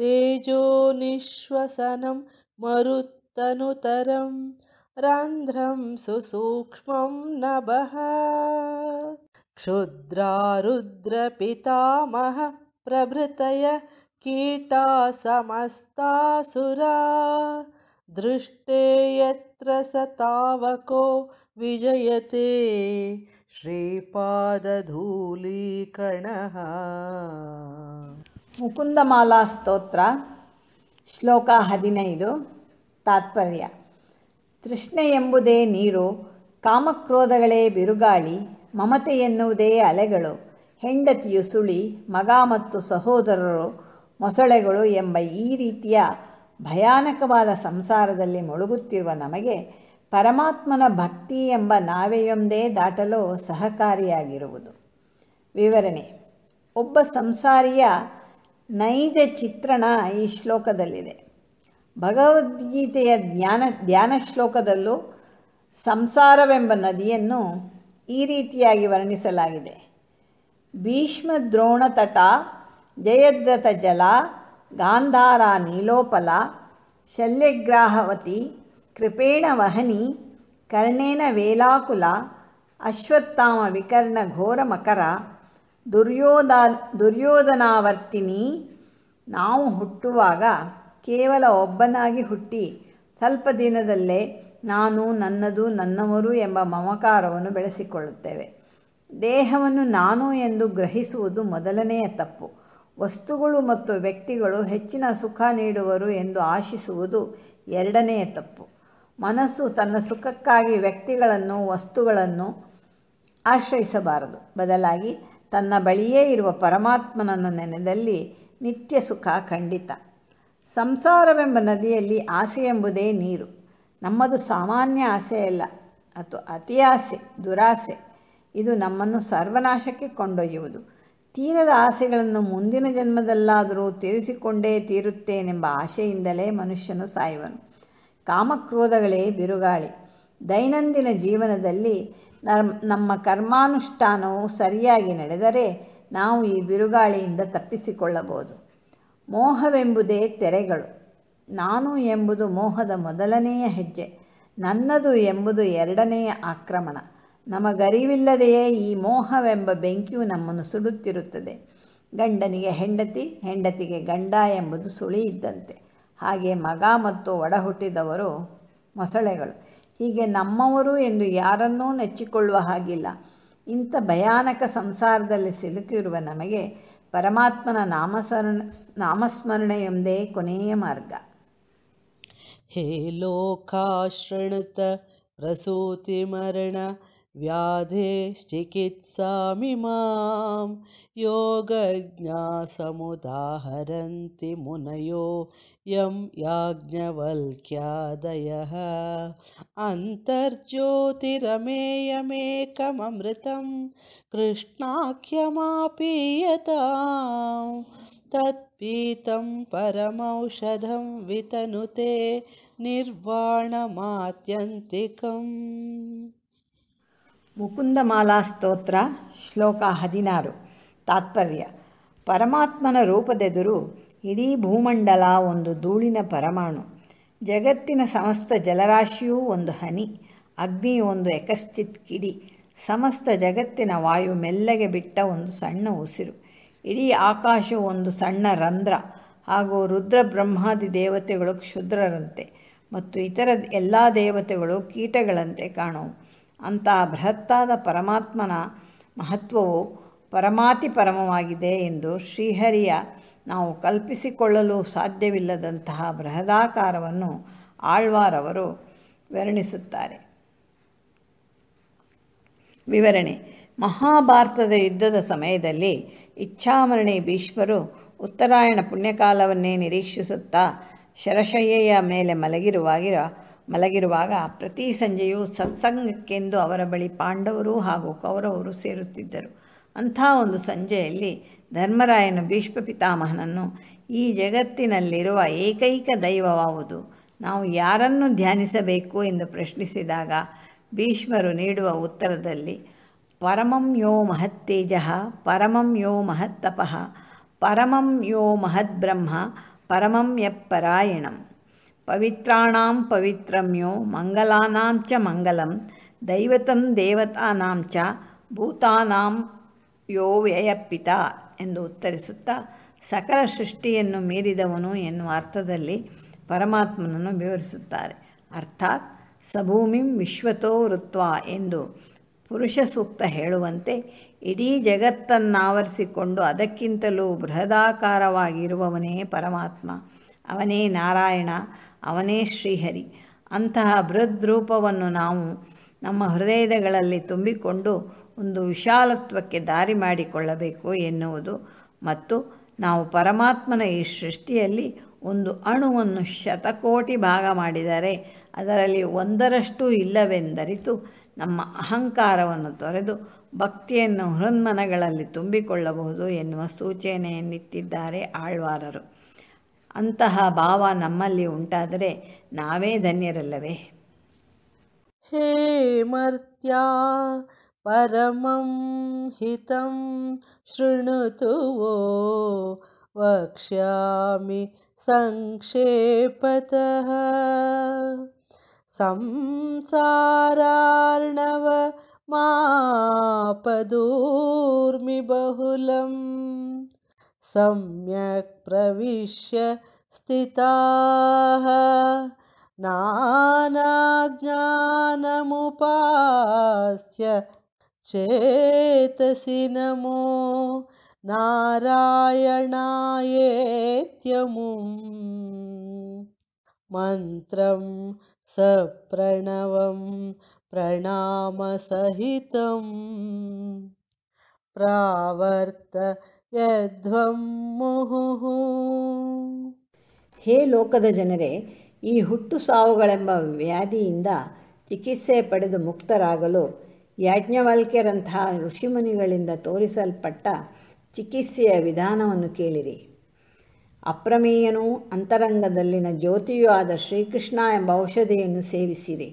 Speaker 1: तेजो निःश्वसनं मरुत्तनुतरं रन्ध्रं सुसूक्ष्मं नभः क्षुद्रा रुद्रपितामहःप्रभृतय कीटासमस्तासुरा ದೃಷ್ಟೇ ಸತಾವಕೋ ವಿಜಯತೆ ಶ್ರೀಪಾದ ಶ್ರೀಪಾದ ಮುಕುಂದಮಾಲಾ ಸ್ತೋತ್ರ ಶ್ಲೋಕ
Speaker 2: ಹದಿನೈದು ತಾತ್ಪರ್ಯ ತೃಷ್ಣೆ ಎಂಬುದೇ ನೀರು ಕಾಮಕ್ರೋಧಗಳೇ ಬಿರುಗಾಳಿ ಮಮತೆ ಎನ್ನುವುದೇ ಅಲೆಗಳು ಹೆಂಡತಿಯು ಸುಳಿ ಮಗ ಮತ್ತು ಸಹೋದರರು ಮೊಸಳೆಗಳು ಎಂಬ ಈ ರೀತಿಯ ಭಯಾನಕವಾದ ಸಂಸಾರದಲ್ಲಿ ಮುಳುಗುತ್ತಿರುವ ನಮಗೆ ಪರಮಾತ್ಮನ ಭಕ್ತಿ ಎಂಬ ನಾವೆಯೊಂದೇ ದಾಟಲು ಸಹಕಾರಿಯಾಗಿರುವುದು ವಿವರಣೆ ಒಬ್ಬ ಸಂಸಾರಿಯ ನೈಜ ಚಿತ್ರಣ ಈ ಶ್ಲೋಕದಲ್ಲಿದೆ ಭಗವದ್ಗೀತೆಯ ಜ್ಞಾನ ಧ್ಯಾನ ಶ್ಲೋಕದಲ್ಲೂ ಸಂಸಾರವೆಂಬ ನದಿಯನ್ನು ಈ ರೀತಿಯಾಗಿ ವರ್ಣಿಸಲಾಗಿದೆ ಭೀಷ್ಮ ದ್ರೋಣ ತಟ ಜಯದ್ರಥ ಜಲ ಗಾಂಧಾರ ನೀಲೋಪಲ ಕೃಪೇಣ ವಹನಿ ಕರ್ಣೇನ ವೇಲಾಕುಲ ಅಶ್ವತ್ಥಾಮ ವಿಕರ್ಣ ಘೋರ ಮಕರ ದುರ್ಯೋಧ ದುರ್ಯೋಧನಾವರ್ತಿನಿ ನಾವು ಹುಟ್ಟುವಾಗ ಕೇವಲ ಒಬ್ಬನಾಗಿ ಹುಟ್ಟಿ ಸ್ವಲ್ಪ ದಿನದಲ್ಲೇ ನಾನು ನನ್ನದು ನನ್ನವರು ಎಂಬ ಮಮಕಾರವನ್ನು ಬೆಳೆಸಿಕೊಳ್ಳುತ್ತೇವೆ ದೇಹವನ್ನು ನಾನು ಎಂದು ಗ್ರಹಿಸುವುದು ಮೊದಲನೆಯ ತಪ್ಪು ವಸ್ತುಗಳು ಮತ್ತು ವ್ಯಕ್ತಿಗಳು ಹೆಚ್ಚಿನ ಸುಖ ನೀಡುವರು ಎಂದು ಆಶಿಸುವುದು ಎರಡನೆಯ ತಪ್ಪು ಮನಸ್ಸು ತನ್ನ ಸುಖಕ್ಕಾಗಿ ವ್ಯಕ್ತಿಗಳನ್ನು ವಸ್ತುಗಳನ್ನು ಆಶ್ರಯಿಸಬಾರದು ಬದಲಾಗಿ ತನ್ನ ಬಳಿಯೇ ಇರುವ ಪರಮಾತ್ಮನನ್ನು ನೆನೆದಲ್ಲಿ ನಿತ್ಯ ಸುಖ ಖಂಡಿತ ಸಂಸಾರವೆಂಬ ನದಿಯಲ್ಲಿ ಆಸೆ ಎಂಬುದೇ ನೀರು ನಮ್ಮದು ಸಾಮಾನ್ಯ ಆಸೆಯಲ್ಲ ಅಥವಾ ಅತಿ ಆಸೆ ದುರಾಸೆ ಇದು ನಮ್ಮನ್ನು ಸರ್ವನಾಶಕ್ಕೆ ಕೊಂಡೊಯ್ಯುವುದು ತೀರದ ಆಸೆಗಳನ್ನು ಮುಂದಿನ ಜನ್ಮದಲ್ಲಾದರೂ ತೀರಿಸಿಕೊಂಡೇ ತೀರುತ್ತೇನೆಂಬ ಆಶೆಯಿಂದಲೇ ಮನುಷ್ಯನು ಸಾಯುವನು ಕಾಮಕ್ರೋಧಗಳೇ ಬಿರುಗಾಳಿ ದೈನಂದಿನ ಜೀವನದಲ್ಲಿ ನಮ್ಮ ಕರ್ಮಾನುಷ್ಠಾನವು ಸರಿಯಾಗಿ ನಡೆದರೆ ನಾವು ಈ ಬಿರುಗಾಳಿಯಿಂದ ತಪ್ಪಿಸಿಕೊಳ್ಳಬಹುದು ಮೋಹವೆಂಬುದೇ ತೆರೆಗಳು ನಾನು ಎಂಬುದು ಮೋಹದ ಮೊದಲನೆಯ ಹೆಜ್ಜೆ ನನ್ನದು ಎಂಬುದು ಎರಡನೆಯ ಆಕ್ರಮಣ ನಮಗರಿವಿಲ್ಲದೆಯೇ ಈ ಮೋಹವೆಂಬ ಬೆಂಕಿಯು ನಮ್ಮನ್ನು ಸುಡುತ್ತಿರುತ್ತದೆ ಗಂಡನಿಗೆ ಹೆಂಡತಿ ಹೆಂಡತಿಗೆ ಗಂಡ ಎಂಬುದು ಸುಳಿ ಇದ್ದಂತೆ ಹಾಗೆ ಮಗ ಮತ್ತು ಒಡ ಹುಟ್ಟಿದವರು ಮೊಸಳೆಗಳು ಹೀಗೆ ನಮ್ಮವರು ಎಂದು ಯಾರನ್ನೂ ನೆಚ್ಚಿಕೊಳ್ಳುವ ಹಾಗಿಲ್ಲ ಇಂಥ ಭಯಾನಕ ಸಂಸಾರದಲ್ಲಿ ಸಿಲುಕಿರುವ ನಮಗೆ ಪರಮಾತ್ಮನ ನಾಮಸರಣ ನಾಮಸ್ಮರಣೆಯೊಂದೇ ಕೊನೆಯ ಮಾರ್ಗ
Speaker 1: ಹೇ ಲೋಕಾಶ್ರಣತ ಪ್ರಸೂತಿ ಮರಣ व्याधेश्चिकित्सामिमां योगज्ञासमुदाहरन्ति मुनयो यं याज्ञवल्क्यादयः अन्तर्ज्योतिरमेयमेकममृतं कृष्णाख्यमापीयतां तत्पीतं परमौषधं वितनुते निर्वाणमात्यन्तिकम् ಮುಕುಂದಮಾಲಾ ಸ್ತೋತ್ರ ಶ್ಲೋಕ ಹದಿನಾರು ತಾತ್ಪರ್ಯ
Speaker 2: ಪರಮಾತ್ಮನ ರೂಪದೆದುರು ಇಡೀ ಭೂಮಂಡಲ ಒಂದು ಧೂಳಿನ ಪರಮಾಣು ಜಗತ್ತಿನ ಸಮಸ್ತ ಜಲರಾಶಿಯೂ ಒಂದು ಹನಿ ಅಗ್ನಿಯು ಒಂದು ಎಕಶ್ಚಿತ್ ಕಿಡಿ ಸಮಸ್ತ ಜಗತ್ತಿನ ವಾಯು ಮೆಲ್ಲಗೆ ಬಿಟ್ಟ ಒಂದು ಸಣ್ಣ ಉಸಿರು ಇಡೀ ಆಕಾಶವು ಒಂದು ಸಣ್ಣ ರಂಧ್ರ ಹಾಗೂ ರುದ್ರ ಬ್ರಹ್ಮಾದಿ ದೇವತೆಗಳು ಕ್ಷುದ್ರರಂತೆ ಮತ್ತು ಇತರ ಎಲ್ಲ ದೇವತೆಗಳು ಕೀಟಗಳಂತೆ ಕಾಣುವು ಅಂತಹ ಬೃಹತ್ತಾದ ಪರಮಾತ್ಮನ ಮಹತ್ವವು ಪರಮಾತಿ ಪರಮವಾಗಿದೆ ಎಂದು ಶ್ರೀಹರಿಯ ನಾವು ಕಲ್ಪಿಸಿಕೊಳ್ಳಲು ಸಾಧ್ಯವಿಲ್ಲದಂತಹ ಬೃಹದಾಕಾರವನ್ನು ಆಳ್ವಾರವರು ವರ್ಣಿಸುತ್ತಾರೆ ವಿವರಣೆ ಮಹಾಭಾರತದ ಯುದ್ಧದ ಸಮಯದಲ್ಲಿ ಇಚ್ಛಾಮರಣಿ ಭೀಷ್ಮರು ಉತ್ತರಾಯಣ ಪುಣ್ಯಕಾಲವನ್ನೇ ನಿರೀಕ್ಷಿಸುತ್ತಾ ಶರಶಯ್ಯ ಮೇಲೆ ಮಲಗಿರುವಾಗಿರೋ ಮಲಗಿರುವಾಗ ಪ್ರತಿ ಸಂಜೆಯೂ ಸತ್ಸಂಗಕ್ಕೆಂದು ಅವರ ಬಳಿ ಪಾಂಡವರು ಹಾಗೂ ಕೌರವರು ಸೇರುತ್ತಿದ್ದರು ಅಂಥ ಒಂದು ಸಂಜೆಯಲ್ಲಿ ಧರ್ಮರಾಯನ ಭೀಷ್ಮ ಪಿತಾಮಹನನ್ನು ಈ ಜಗತ್ತಿನಲ್ಲಿರುವ ಏಕೈಕ ದೈವವಾವುದು ನಾವು ಯಾರನ್ನು ಧ್ಯಾನಿಸಬೇಕು ಎಂದು ಪ್ರಶ್ನಿಸಿದಾಗ ಭೀಷ್ಮರು ನೀಡುವ ಉತ್ತರದಲ್ಲಿ ಪರಮಂ ಯೋ ಮಹತ್ತೇಜ ಪರಮಂ ಯೋ ಮಹತ್ತಪ ಪರಮಂ ಯೋ ಮಹದ್ಬ್ರಹ್ಮ ಪರಮಂ ಯಪ್ಪರಾಯಣಂ ಪವಿತ್ರಾಣಾಂ ಪವಿತ್ರಮ್ಯೋ ಮಂಗಲಾನಾಂ ಚ ಮಂಗಲಂ ದೈವತಂ ದೇವತಾನಾಂ ಚ ಭೂತಾನಾಂ ಯೋ ವ್ಯಯಪಿತ ಎಂದು ಉತ್ತರಿಸುತ್ತಾ ಸಕಲ ಸೃಷ್ಟಿಯನ್ನು ಮೀರಿದವನು ಎನ್ನುವ ಅರ್ಥದಲ್ಲಿ ಪರಮಾತ್ಮನನ್ನು ವಿವರಿಸುತ್ತಾರೆ ಅರ್ಥಾತ್ ಸಭೂಮಿಂ ವಿಶ್ವತೋ ವೃತ್ವ ಎಂದು ಪುರುಷ ಸೂಕ್ತ ಹೇಳುವಂತೆ ಇಡೀ ಜಗತ್ತನ್ನಾವರಿಸಿಕೊಂಡು ಅದಕ್ಕಿಂತಲೂ ಬೃಹದಾಕಾರವಾಗಿರುವವನೇ ಪರಮಾತ್ಮ ಅವನೇ ನಾರಾಯಣ ಅವನೇ ಶ್ರೀಹರಿ ಅಂತಹ ರೂಪವನ್ನು ನಾವು ನಮ್ಮ ಹೃದಯಗಳಲ್ಲಿ ತುಂಬಿಕೊಂಡು ಒಂದು ವಿಶಾಲತ್ವಕ್ಕೆ ದಾರಿ ಮಾಡಿಕೊಳ್ಳಬೇಕು ಎನ್ನುವುದು ಮತ್ತು ನಾವು ಪರಮಾತ್ಮನ ಈ ಸೃಷ್ಟಿಯಲ್ಲಿ ಒಂದು ಅಣುವನ್ನು ಶತಕೋಟಿ ಭಾಗ ಮಾಡಿದರೆ ಅದರಲ್ಲಿ ಒಂದರಷ್ಟು ಇಲ್ಲವೆಂದರಿತು ನಮ್ಮ ಅಹಂಕಾರವನ್ನು ತೊರೆದು ಭಕ್ತಿಯನ್ನು ಹೃನ್ಮನಗಳಲ್ಲಿ ತುಂಬಿಕೊಳ್ಳಬಹುದು ಎನ್ನುವ ಸೂಚನೆಯನ್ನಿಟ್ಟಿದ್ದಾರೆ ಆಳ್ವಾರರು अन्तः भाव न उटाद नावे धन्यरले
Speaker 1: हेमर्त्या परमं हितं शृणुतु ವಕ್ಷ್ಯಾಮಿ ಸಂಕ್ಷೇಪತಃ ಸಂಸಾರಾರ್ಣವ ಮಾಪದೂರ್ಮಿ ಬಹುಲಂ सम्यक् प्रविश्य स्थिताः नानाज्ञानमुपास्य चेतसि नमो नारायणायेत्यमुं मन्त्रं सप्रणवं प्रणामसहितम् प्रावर्त ಹೇ ಲೋಕದ ಜನರೇ
Speaker 2: ಈ ಹುಟ್ಟು ಸಾವುಗಳೆಂಬ ವ್ಯಾಧಿಯಿಂದ ಚಿಕಿತ್ಸೆ ಪಡೆದು ಮುಕ್ತರಾಗಲು ಯಾಜ್ಞವಾಲ್ಕ್ಯರಂತಹ ಋಷಿಮುನಿಗಳಿಂದ ತೋರಿಸಲ್ಪಟ್ಟ ಚಿಕಿತ್ಸೆಯ ವಿಧಾನವನ್ನು ಕೇಳಿರಿ ಅಪ್ರಮೇಯನೂ ಅಂತರಂಗದಲ್ಲಿನ ಜ್ಯೋತಿಯೂ ಆದ ಶ್ರೀಕೃಷ್ಣ ಎಂಬ ಔಷಧಿಯನ್ನು ಸೇವಿಸಿರಿ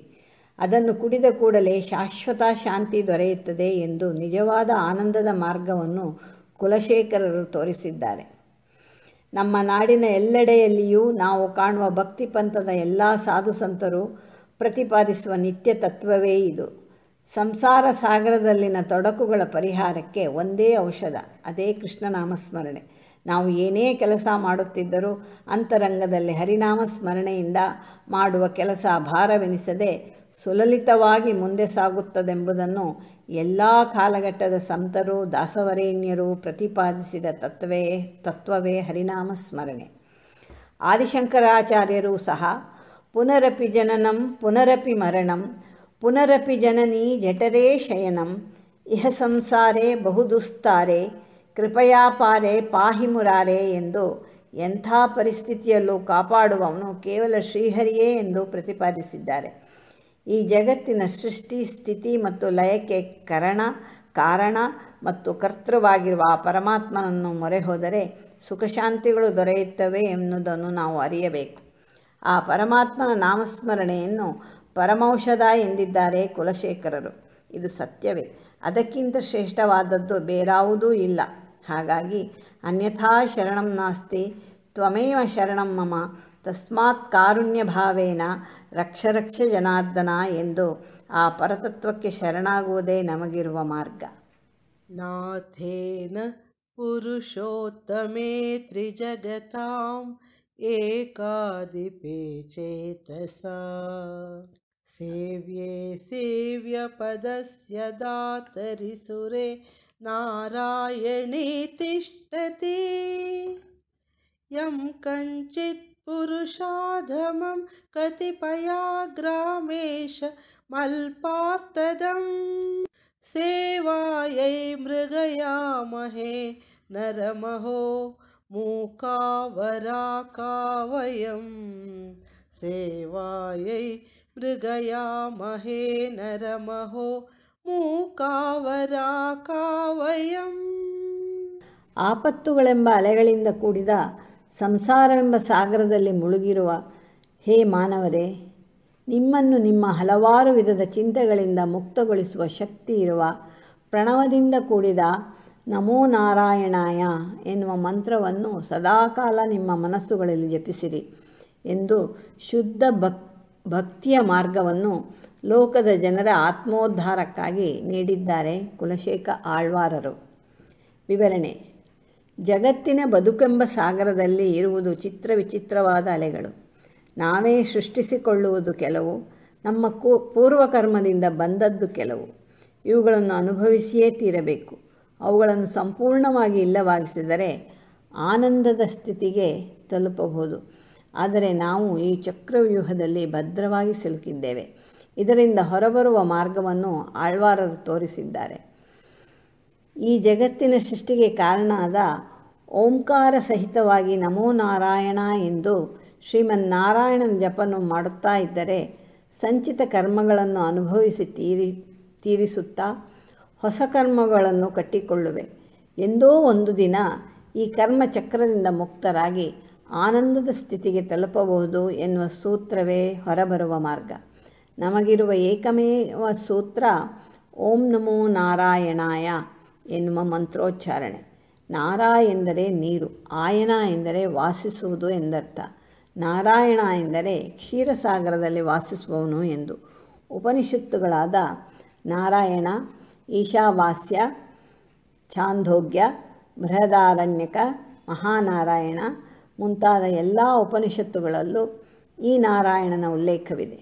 Speaker 2: ಅದನ್ನು ಕುಡಿದ ಕೂಡಲೇ ಶಾಶ್ವತ ಶಾಂತಿ ದೊರೆಯುತ್ತದೆ ಎಂದು ನಿಜವಾದ ಆನಂದದ ಮಾರ್ಗವನ್ನು ಕುಲಶೇಖರರು ತೋರಿಸಿದ್ದಾರೆ ನಮ್ಮ ನಾಡಿನ ಎಲ್ಲೆಡೆಯಲ್ಲಿಯೂ ನಾವು ಕಾಣುವ ಭಕ್ತಿ ಪಂಥದ ಎಲ್ಲ ಸಾಧುಸಂತರು ಪ್ರತಿಪಾದಿಸುವ ನಿತ್ಯ ತತ್ವವೇ ಇದು ಸಂಸಾರ ಸಾಗರದಲ್ಲಿನ ತೊಡಕುಗಳ ಪರಿಹಾರಕ್ಕೆ ಒಂದೇ ಔಷಧ ಅದೇ ಕೃಷ್ಣನಾಮಸ್ಮರಣೆ ನಾವು ಏನೇ ಕೆಲಸ ಮಾಡುತ್ತಿದ್ದರೂ ಅಂತರಂಗದಲ್ಲಿ ಹರಿನಾಮ ಸ್ಮರಣೆಯಿಂದ ಮಾಡುವ ಕೆಲಸ ಭಾರವೆನಿಸದೆ ಸುಲಲಿತವಾಗಿ ಮುಂದೆ ಸಾಗುತ್ತದೆಂಬುದನ್ನು ಎಲ್ಲ ಕಾಲಘಟ್ಟದ ಸಂತರು ದಾಸವರೇಣ್ಯರು ಪ್ರತಿಪಾದಿಸಿದ ತತ್ವೇ ತತ್ವವೇ ಹರಿನಾಮ ಸ್ಮರಣೆ ಆದಿಶಂಕರಾಚಾರ್ಯರು ಸಹ ಪುನರಪಿ ಜನನಂ ಪುನರಪಿ ಮರಣಂ ಪುನರಪಿ ಜನನೀ ಜಠರೇ ಶಯನಂ ಇಹ ಸಂಸಾರೆ ಬಹುದುಸ್ತಾರೆ ಕೃಪಯಾಪಾರೆ ಪಾಹಿ ಮುರಾರೆ ಎಂದು ಎಂಥ ಪರಿಸ್ಥಿತಿಯಲ್ಲೂ ಕಾಪಾಡುವವನು ಕೇವಲ ಶ್ರೀಹರಿಯೇ ಎಂದು ಪ್ರತಿಪಾದಿಸಿದ್ದಾರೆ ಈ ಜಗತ್ತಿನ ಸೃಷ್ಟಿ ಸ್ಥಿತಿ ಮತ್ತು ಲಯಕ್ಕೆ ಕರಣ ಕಾರಣ ಮತ್ತು ಕರ್ತೃವಾಗಿರುವ ಆ ಪರಮಾತ್ಮನನ್ನು ಮೊರೆ ಹೋದರೆ ಸುಖಶಾಂತಿಗಳು ದೊರೆಯುತ್ತವೆ ಎನ್ನುವುದನ್ನು ನಾವು ಅರಿಯಬೇಕು ಆ ಪರಮಾತ್ಮನ ನಾಮಸ್ಮರಣೆಯನ್ನು ಪರಮೌಷಧ ಎಂದಿದ್ದಾರೆ ಕುಲಶೇಖರರು ಇದು ಸತ್ಯವೇ ಅದಕ್ಕಿಂತ ಶ್ರೇಷ್ಠವಾದದ್ದು ಬೇರಾವುದೂ ಇಲ್ಲ ಹಾಗಾಗಿ ಅನ್ಯಥಾ ಶರಣಂ ನಾಸ್ತಿ त्वमेव शरणं मम तस्मात् कारुण्यभावेन रक्षरक्षजनार्दना एो आ परतत्त्वके शरणागोदे नमगिर्व मार्ग
Speaker 1: नाथेन पुरुषोत्तमे त्रिजगताम् एकादिपे चेतसा सेव्ये सेव्यपदस्य दातरि सुरे नारायणे तिष्ठति यं कञ्चित् पुरुषाधमं कतिपया ग्रामेश मल्पार्थदं सेवायै मृगयामहे नरमहो मूकावराकावयम् सेवायै मृगयामहे नरमहो ಮೂಕಾವರಾಕಾವಯಂ ಆಪತ್ತುಗಳೆಂಬ
Speaker 2: ಅಲೆಗಳಿಂದ ಕೂಡಿದ ಸಂಸಾರವೆಂಬ ಸಾಗರದಲ್ಲಿ ಮುಳುಗಿರುವ ಹೇ ಮಾನವರೇ ನಿಮ್ಮನ್ನು ನಿಮ್ಮ ಹಲವಾರು ವಿಧದ ಚಿಂತೆಗಳಿಂದ ಮುಕ್ತಗೊಳಿಸುವ ಶಕ್ತಿ ಇರುವ ಪ್ರಣವದಿಂದ ಕೂಡಿದ ನಮೋ ನಾರಾಯಣಾಯ ಎನ್ನುವ ಮಂತ್ರವನ್ನು ಸದಾಕಾಲ ನಿಮ್ಮ ಮನಸ್ಸುಗಳಲ್ಲಿ ಜಪಿಸಿರಿ ಎಂದು ಶುದ್ಧ ಭಕ್ ಭಕ್ತಿಯ ಮಾರ್ಗವನ್ನು ಲೋಕದ ಜನರ ಆತ್ಮೋದ್ಧಾರಕ್ಕಾಗಿ ನೀಡಿದ್ದಾರೆ ಕುಲಶೇಖ ಆಳ್ವಾರರು ವಿವರಣೆ ಜಗತ್ತಿನ ಬದುಕೆಂಬ ಸಾಗರದಲ್ಲಿ ಇರುವುದು ಚಿತ್ರ ವಿಚಿತ್ರವಾದ ಅಲೆಗಳು ನಾವೇ ಸೃಷ್ಟಿಸಿಕೊಳ್ಳುವುದು ಕೆಲವು ನಮ್ಮ ಕೂ ಪೂರ್ವಕರ್ಮದಿಂದ ಬಂದದ್ದು ಕೆಲವು ಇವುಗಳನ್ನು ಅನುಭವಿಸಿಯೇ ತೀರಬೇಕು ಅವುಗಳನ್ನು ಸಂಪೂರ್ಣವಾಗಿ ಇಲ್ಲವಾಗಿಸಿದರೆ ಆನಂದದ ಸ್ಥಿತಿಗೆ ತಲುಪಬಹುದು ಆದರೆ ನಾವು ಈ ಚಕ್ರವ್ಯೂಹದಲ್ಲಿ ಭದ್ರವಾಗಿ ಸಿಲುಕಿದ್ದೇವೆ ಇದರಿಂದ ಹೊರಬರುವ ಮಾರ್ಗವನ್ನು ಆಳ್ವಾರರು ತೋರಿಸಿದ್ದಾರೆ ಈ ಜಗತ್ತಿನ ಸೃಷ್ಟಿಗೆ ಆದ ಓಂಕಾರ ಸಹಿತವಾಗಿ ನಮೋ ನಾರಾಯಣ ಎಂದು ಶ್ರೀಮನ್ನಾರಾಯಣನ ಜಪನು ಮಾಡುತ್ತಾ ಇದ್ದರೆ ಸಂಚಿತ ಕರ್ಮಗಳನ್ನು ಅನುಭವಿಸಿ ತೀರಿ ತೀರಿಸುತ್ತಾ ಹೊಸ ಕರ್ಮಗಳನ್ನು ಕಟ್ಟಿಕೊಳ್ಳುವೆ ಎಂದೋ ಒಂದು ದಿನ ಈ ಕರ್ಮ ಚಕ್ರದಿಂದ ಮುಕ್ತರಾಗಿ ಆನಂದದ ಸ್ಥಿತಿಗೆ ತಲುಪಬಹುದು ಎನ್ನುವ ಸೂತ್ರವೇ ಹೊರಬರುವ ಮಾರ್ಗ ನಮಗಿರುವ ಏಕಮೇವ ಸೂತ್ರ ಓಂ ನಮೋ ನಾರಾಯಣಾಯ ಎನ್ನುವ ಮಂತ್ರೋಚ್ಚಾರಣೆ ನಾರ ಎಂದರೆ ನೀರು ಆಯನ ಎಂದರೆ ವಾಸಿಸುವುದು ಎಂದರ್ಥ ನಾರಾಯಣ ಎಂದರೆ ಕ್ಷೀರಸಾಗರದಲ್ಲಿ ವಾಸಿಸುವವನು ಎಂದು ಉಪನಿಷತ್ತುಗಳಾದ ನಾರಾಯಣ ಈಶಾವಾಸ್ಯ ಛಾಂದೋಗ್ಯ ಬೃಹದಾರಣ್ಯಕ ಮಹಾನಾರಾಯಣ ಮುಂತಾದ ಎಲ್ಲ ಉಪನಿಷತ್ತುಗಳಲ್ಲೂ ಈ ನಾರಾಯಣನ ಉಲ್ಲೇಖವಿದೆ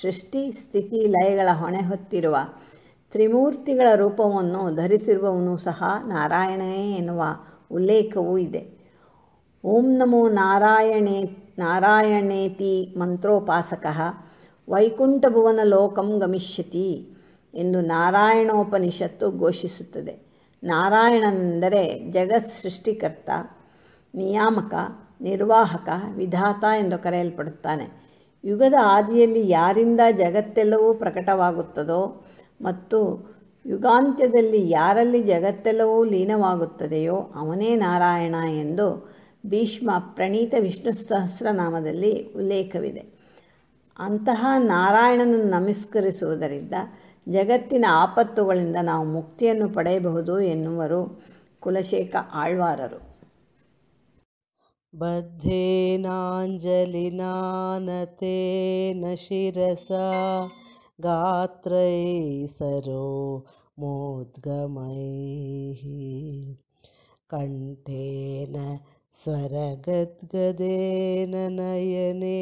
Speaker 2: ಸೃಷ್ಟಿ ಸ್ಥಿತಿ ಲಯಗಳ ಹೊಣೆ ಹೊತ್ತಿರುವ ತ್ರಿಮೂರ್ತಿಗಳ ರೂಪವನ್ನು ಧರಿಸಿರುವವನು ಸಹ ನಾರಾಯಣನೇ ಎನ್ನುವ ಉಲ್ಲೇಖವೂ ಇದೆ ಓಂ ನಮೋ ನಾರಾಯಣೇ ನಾರಾಯಣೇತಿ ಮಂತ್ರೋಪಾಸಕ ವೈಕುಂಠಭುವನ ಲೋಕಂ ಗಮಿಷ್ಯತಿ ಎಂದು ನಾರಾಯಣೋಪನಿಷತ್ತು ಘೋಷಿಸುತ್ತದೆ ನಾರಾಯಣನೆಂದರೆ ಜಗತ್ ಸೃಷ್ಟಿಕರ್ತ ನಿಯಾಮಕ ನಿರ್ವಾಹಕ ವಿಧಾತ ಎಂದು ಕರೆಯಲ್ಪಡುತ್ತಾನೆ ಯುಗದ ಆದಿಯಲ್ಲಿ ಯಾರಿಂದ ಜಗತ್ತೆಲ್ಲವೂ ಪ್ರಕಟವಾಗುತ್ತದೋ ಮತ್ತು ಯುಗಾಂತ್ಯದಲ್ಲಿ ಯಾರಲ್ಲಿ ಜಗತ್ತೆಲ್ಲವೂ ಲೀನವಾಗುತ್ತದೆಯೋ ಅವನೇ ನಾರಾಯಣ ಎಂದು ಭೀಷ್ಮ ಪ್ರಣೀತ ವಿಷ್ಣು ಸಹಸ್ರನಾಮದಲ್ಲಿ ಉಲ್ಲೇಖವಿದೆ ಅಂತಹ ನಾರಾಯಣನನ್ನು ನಮಸ್ಕರಿಸುವುದರಿಂದ ಜಗತ್ತಿನ ಆಪತ್ತುಗಳಿಂದ ನಾವು ಮುಕ್ತಿಯನ್ನು ಪಡೆಯಬಹುದು ಎನ್ನುವರು ಕುಲಶೇಖ ಆಳ್ವಾರರು
Speaker 1: ಬದ್ಧೇನಾಂಜಲಿನಾನತೇನ ನಶಿರಸ गात्रै सरो मोद्गमयैः कण्ठेन स्वरगद्गदेन नयने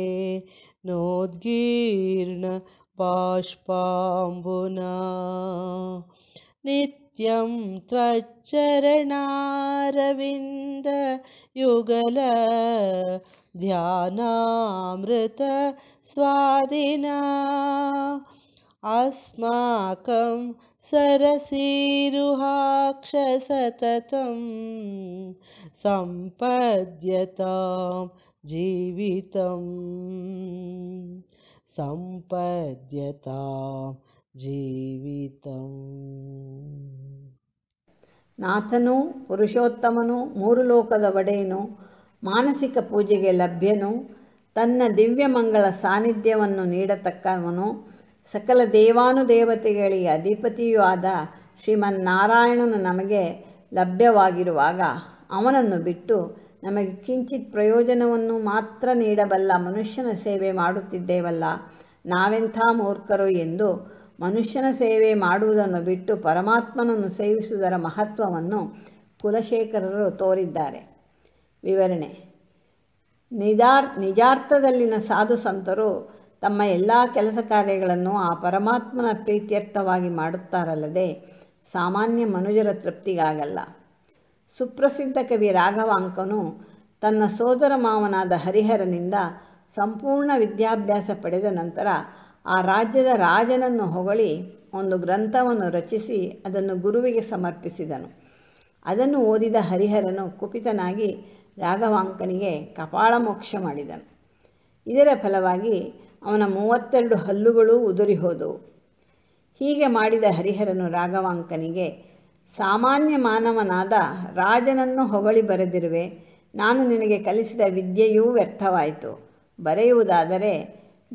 Speaker 1: बाष्पाम्बुना नित्यं स्वादिना अस्माकं ಸರಸಿರು सम्पद्यतां जीवितम् ಸಂಪದ್ಯತಾಂ ಜೀವಿತಂ ನಾಥನು ಪುರುಷೋತ್ತಮನು ಮೂರು
Speaker 2: ಲೋಕದ ಒಡೆಯನು ಮಾನಸಿಕ ಪೂಜೆಗೆ ಲಭ್ಯನು ತನ್ನ ದಿವ್ಯಮಂಗಳ ಸಾನ್ನಿಧ್ಯವನ್ನು ನೀಡತಕ್ಕವನು ಸಕಲ ದೇವಾನುದೇವತೆಗಳಿಗೆ ಅಧಿಪತಿಯೂ ಆದ ಶ್ರೀಮನ್ನಾರಾಯಣನು ನಮಗೆ ಲಭ್ಯವಾಗಿರುವಾಗ ಅವನನ್ನು ಬಿಟ್ಟು ನಮಗೆ ಕಿಂಚಿತ್ ಪ್ರಯೋಜನವನ್ನು ಮಾತ್ರ ನೀಡಬಲ್ಲ ಮನುಷ್ಯನ ಸೇವೆ ಮಾಡುತ್ತಿದ್ದೇವಲ್ಲ ನಾವೆಂಥ ಮೂರ್ಖರು ಎಂದು ಮನುಷ್ಯನ ಸೇವೆ ಮಾಡುವುದನ್ನು ಬಿಟ್ಟು ಪರಮಾತ್ಮನನ್ನು ಸೇವಿಸುವುದರ ಮಹತ್ವವನ್ನು ಕುಲಶೇಖರರು ತೋರಿದ್ದಾರೆ ವಿವರಣೆ ನಿಜಾರ್ ನಿಜಾರ್ಥದಲ್ಲಿನ ಸಾಧು ಸಂತರು ತಮ್ಮ ಎಲ್ಲ ಕೆಲಸ ಕಾರ್ಯಗಳನ್ನು ಆ ಪರಮಾತ್ಮನ ಪ್ರೀತ್ಯರ್ಥವಾಗಿ ಮಾಡುತ್ತಾರಲ್ಲದೆ ಸಾಮಾನ್ಯ ಮನುಜರ ತೃಪ್ತಿಗಾಗಲ್ಲ ಸುಪ್ರಸಿದ್ಧ ಕವಿ ರಾಘವಾಂಕನು ತನ್ನ ಸೋದರ ಮಾವನಾದ ಹರಿಹರನಿಂದ ಸಂಪೂರ್ಣ ವಿದ್ಯಾಭ್ಯಾಸ ಪಡೆದ ನಂತರ ಆ ರಾಜ್ಯದ ರಾಜನನ್ನು ಹೊಗಳಿ ಒಂದು ಗ್ರಂಥವನ್ನು ರಚಿಸಿ ಅದನ್ನು ಗುರುವಿಗೆ ಸಮರ್ಪಿಸಿದನು ಅದನ್ನು ಓದಿದ ಹರಿಹರನು ಕುಪಿತನಾಗಿ ರಾಘವಾಂಕನಿಗೆ ಕಪಾಳ ಮೋಕ್ಷ ಮಾಡಿದನು ಇದರ ಫಲವಾಗಿ ಅವನ ಮೂವತ್ತೆರಡು ಹಲ್ಲುಗಳು ಉದುರಿ ಹೋದವು ಹೀಗೆ ಮಾಡಿದ ಹರಿಹರನು ರಾಘವಾಂಕನಿಗೆ ಸಾಮಾನ್ಯ ಮಾನವನಾದ ರಾಜನನ್ನು ಹೊಗಳಿ ಬರೆದಿರುವೆ ನಾನು ನಿನಗೆ ಕಲಿಸಿದ ವಿದ್ಯೆಯೂ ವ್ಯರ್ಥವಾಯಿತು ಬರೆಯುವುದಾದರೆ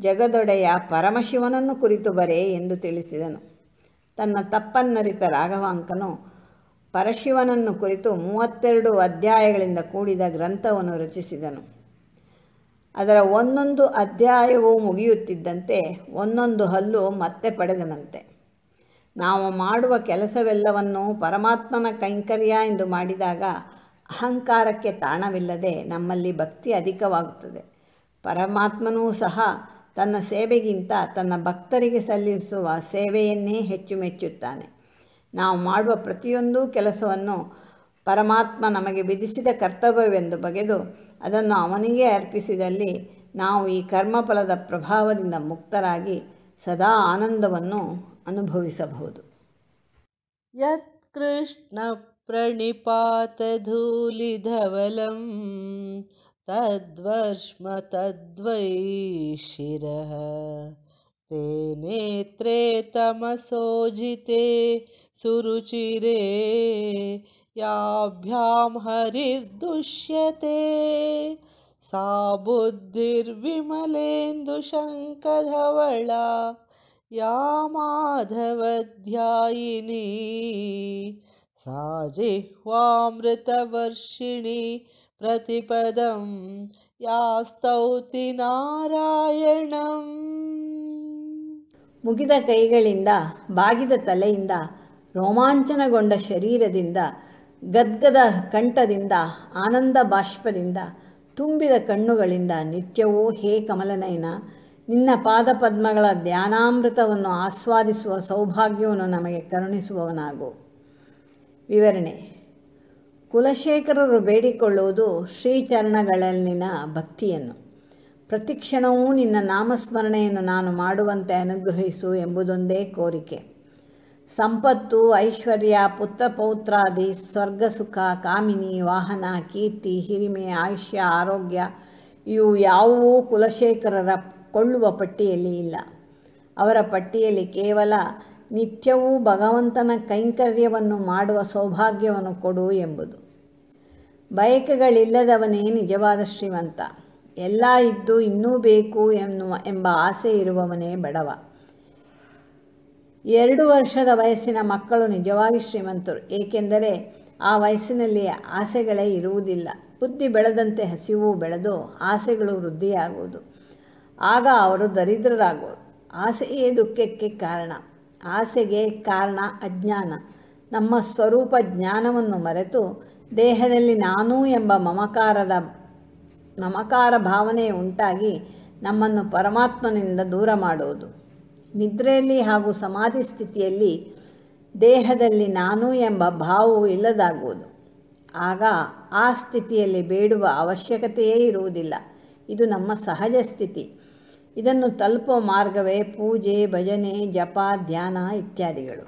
Speaker 2: ಜಗದೊಡೆಯ ಪರಮಶಿವನನ್ನು ಕುರಿತು ಬರೆ ಎಂದು ತಿಳಿಸಿದನು ತನ್ನ ತಪ್ಪನ್ನರಿತ ರಾಘವಾಂಕನು ಪರಶಿವನನ್ನು ಕುರಿತು ಮೂವತ್ತೆರಡು ಅಧ್ಯಾಯಗಳಿಂದ ಕೂಡಿದ ಗ್ರಂಥವನ್ನು ರಚಿಸಿದನು ಅದರ ಒಂದೊಂದು ಅಧ್ಯಾಯವು ಮುಗಿಯುತ್ತಿದ್ದಂತೆ ಒಂದೊಂದು ಹಲ್ಲು ಮತ್ತೆ ಪಡೆದನಂತೆ ನಾವು ಮಾಡುವ ಕೆಲಸವೆಲ್ಲವನ್ನು ಪರಮಾತ್ಮನ ಕೈಂಕರ್ಯ ಎಂದು ಮಾಡಿದಾಗ ಅಹಂಕಾರಕ್ಕೆ ತಾಣವಿಲ್ಲದೆ ನಮ್ಮಲ್ಲಿ ಭಕ್ತಿ ಅಧಿಕವಾಗುತ್ತದೆ ಪರಮಾತ್ಮನೂ ಸಹ ತನ್ನ ಸೇವೆಗಿಂತ ತನ್ನ ಭಕ್ತರಿಗೆ ಸಲ್ಲಿಸುವ ಸೇವೆಯನ್ನೇ ಹೆಚ್ಚು ಮೆಚ್ಚುತ್ತಾನೆ ನಾವು ಮಾಡುವ ಪ್ರತಿಯೊಂದು ಕೆಲಸವನ್ನು ಪರಮಾತ್ಮ ನಮಗೆ ವಿಧಿಸಿದ ಕರ್ತವ್ಯವೆಂದು ಬಗೆದು ಅದನ್ನು ಅವನಿಗೆ ಅರ್ಪಿಸಿದಲ್ಲಿ ನಾವು ಈ ಕರ್ಮಫಲದ ಪ್ರಭಾವದಿಂದ ಮುಕ್ತರಾಗಿ ಸದಾ ಆನಂದವನ್ನು ಅನುಭವಿಸಬಹುದು
Speaker 1: ಯತ್ಕೃಷ್ಣ प्रणिपातधूलिधवलं तद्वर्ष्म ತದ್ವೈ ते नेत्रे तमसोजिते ಸುರುಚಿರೇ ಸಾಧಿರ್ವಿಮಲೆಂದು ಶಂಕಧವಳ ಯಾ ಮಾಧವಧ್ಯಾಯಿನಿ ಸಾಮೃತವರ್ಷಿಣಿ ಪ್ರತಿಪದ ಯಾ ಸ್ತೌತಿ ನಾರಾಯಣಂ
Speaker 2: ಮುಗಿದ ಕೈಗಳಿಂದ
Speaker 1: ಬಾಗಿದ ತಲೆಯಿಂದ
Speaker 2: ರೋಮಾಂಚನಗೊಂಡ ಶರೀರದಿಂದ ಗದ್ಗದ ಕಂಠದಿಂದ ಆನಂದ ಬಾಷ್ಪದಿಂದ ತುಂಬಿದ ಕಣ್ಣುಗಳಿಂದ ನಿತ್ಯವೂ ಹೇ ಕಮಲನಯನ ನಿನ್ನ ಪಾದಪದ್ಮಗಳ ಧ್ಯಾನಾಮೃತವನ್ನು ಆಸ್ವಾದಿಸುವ ಸೌಭಾಗ್ಯವನ್ನು ನಮಗೆ ಕರುಣಿಸುವವನಾಗು ವಿವರಣೆ ಕುಲಶೇಖರರು ಬೇಡಿಕೊಳ್ಳುವುದು ಶ್ರೀಚರಣಗಳಲ್ಲಿನ ಭಕ್ತಿಯನ್ನು ಪ್ರತಿಕ್ಷಣವೂ ನಿನ್ನ ನಾಮಸ್ಮರಣೆಯನ್ನು ನಾನು ಮಾಡುವಂತೆ ಅನುಗ್ರಹಿಸು ಎಂಬುದೊಂದೇ ಕೋರಿಕೆ ಸಂಪತ್ತು ಐಶ್ವರ್ಯ ಪುತ್ರ ಪೌತ್ರಾದಿ ಸ್ವರ್ಗ ಸುಖ ಕಾಮಿನಿ ವಾಹನ ಕೀರ್ತಿ ಹಿರಿಮೆ ಆಯುಷ್ಯ ಆರೋಗ್ಯ ಇವು ಯಾವುವೂ ಕುಲಶೇಖರರ ಕೊಳ್ಳುವ ಪಟ್ಟಿಯಲ್ಲಿ ಇಲ್ಲ ಅವರ ಪಟ್ಟಿಯಲ್ಲಿ ಕೇವಲ ನಿತ್ಯವೂ ಭಗವಂತನ ಕೈಂಕರ್ಯವನ್ನು ಮಾಡುವ ಸೌಭಾಗ್ಯವನ್ನು ಕೊಡು ಎಂಬುದು ಬಯಕೆಗಳಿಲ್ಲದವನೇ ನಿಜವಾದ ಶ್ರೀಮಂತ ಎಲ್ಲ ಇದ್ದು ಇನ್ನೂ ಬೇಕು ಎನ್ನುವ ಎಂಬ ಆಸೆ ಇರುವವನೇ ಬಡವ ಎರಡು ವರ್ಷದ ವಯಸ್ಸಿನ ಮಕ್ಕಳು ನಿಜವಾಗಿ ಶ್ರೀಮಂತರು ಏಕೆಂದರೆ ಆ ವಯಸ್ಸಿನಲ್ಲಿ ಆಸೆಗಳೇ ಇರುವುದಿಲ್ಲ ಬುದ್ಧಿ ಬೆಳೆದಂತೆ ಹಸಿವು ಬೆಳೆದು ಆಸೆಗಳು ವೃದ್ಧಿಯಾಗುವುದು ಆಗ ಅವರು ದರಿದ್ರರಾಗುವರು ಆಸೆಯೇ ದುಃಖಕ್ಕೆ ಕಾರಣ ಆಸೆಗೆ ಕಾರಣ ಅಜ್ಞಾನ ನಮ್ಮ ಸ್ವರೂಪ ಜ್ಞಾನವನ್ನು ಮರೆತು ದೇಹದಲ್ಲಿ ನಾನು ಎಂಬ ಮಮಕಾರದ ಮಮಕಾರ ಭಾವನೆ ಉಂಟಾಗಿ ನಮ್ಮನ್ನು ಪರಮಾತ್ಮನಿಂದ ದೂರ ಮಾಡುವುದು ನಿದ್ರೆಯಲ್ಲಿ ಹಾಗೂ ಸಮಾಧಿ ಸ್ಥಿತಿಯಲ್ಲಿ ದೇಹದಲ್ಲಿ ನಾನು ಎಂಬ ಭಾವವು ಇಲ್ಲದಾಗುವುದು ಆಗ ಆ ಸ್ಥಿತಿಯಲ್ಲಿ ಬೇಡುವ ಅವಶ್ಯಕತೆಯೇ ಇರುವುದಿಲ್ಲ ಇದು ನಮ್ಮ ಸಹಜ ಸ್ಥಿತಿ ಇದನ್ನು ತಲುಪುವ ಮಾರ್ಗವೇ ಪೂಜೆ ಭಜನೆ ಜಪ ಧ್ಯಾನ ಇತ್ಯಾದಿಗಳು